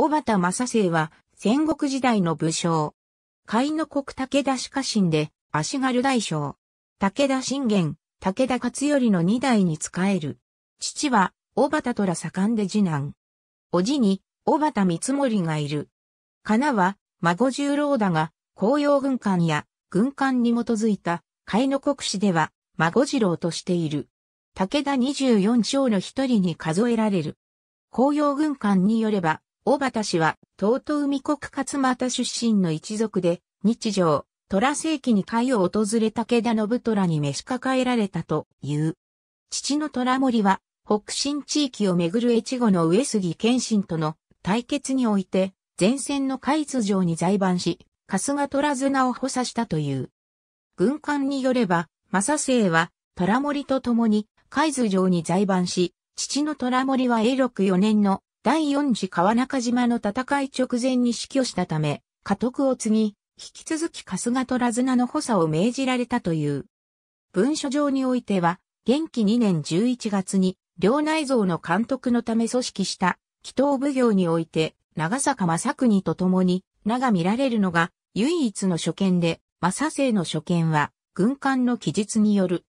小畑正成は戦国時代の武将。海の国武田氏家臣で足軽大将。武田信玄、武田勝頼の二代に仕える。父は小畑虎盛んで次男。おじに小畑三森がいる。かなは孫十郎だが、紅葉軍艦や軍艦に基づいた海の国史では孫次郎としている。武田24将の一人に数えられる。公用軍艦によれば、大畑氏は、東都海国勝又出身の一族で、日常、虎世紀に会を訪れた武田信虎に召し抱えられたという。父の虎森は、北新地域をめぐる越後の上杉謙信との対決において、前線の海津城に在番し、春日虎綱を補佐したという。軍艦によれば、正成は、虎森と共に、海津城に在番し、父の虎森は永禄4年の第四次川中島の戦い直前に死去したため、家督を継ぎ、引き続き春日ズナの補佐を命じられたという。文書上においては、元気2年11月に、領内蔵の監督のため組織した、祈祷奉行において、長坂正国と共に、名が見られるのが、唯一の所見で、正政の所見は、軍艦の記述による。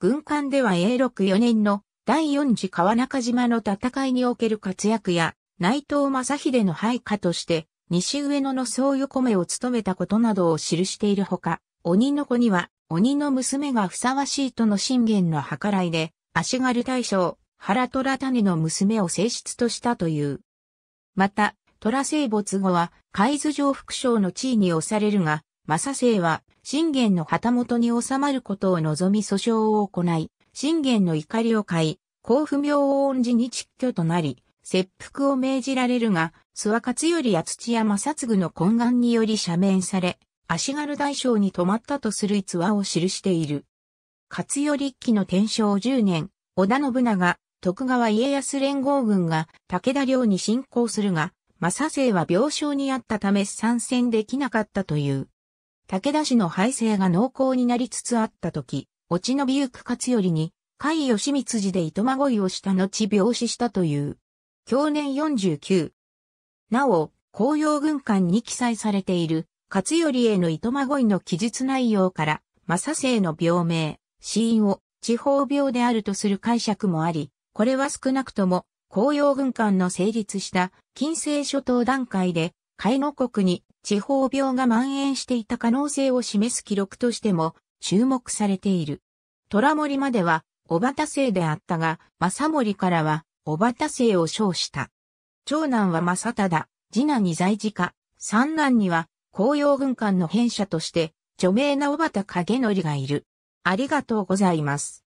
軍艦では永禄4年の第四次川中島の戦いにおける活躍や、内藤正秀の配下として、西上野の総横目を務めたことなどを記しているほか、鬼の子には、鬼の娘がふさわしいとの信玄の計らいで、足軽大将、原虎種の娘を正室としたという。また、虎生没後は、海津城副将の地位に押されるが、正生は、信玄の旗本に収まることを望み訴訟を行い、信玄の怒りを買い、甲府明王恩寺に蟄居となり、切腹を命じられるが、諏訪勝頼や土屋正嗣の懇願により赦免され、足軽大将に泊まったとする逸話を記している。勝頼一揆の天正10年、織田信長、徳川家康連合軍が武田領に侵攻するが、正政は病床にあったため参戦できなかったという。武田氏の敗勢が濃厚になりつつあった時、落ち延びゆく勝頼に、甲斐義光寺で糸まごいをした後病死したという。享年49。なお、紅葉軍艦に記載されている、勝頼への糸まごいの記述内容から、正成の病名、死因を地方病であるとする解釈もあり、これは少なくとも、紅葉軍艦の成立した近世諸島段階で、海の国に地方病が蔓延していた可能性を示す記録としても注目されている。虎森までは、小畑姓であったが、正森からは、小畑姓を称した。長男は正忠、次男に在事家、三男には、紅葉軍艦の編者として、著名な小畑影則がいる。ありがとうございます。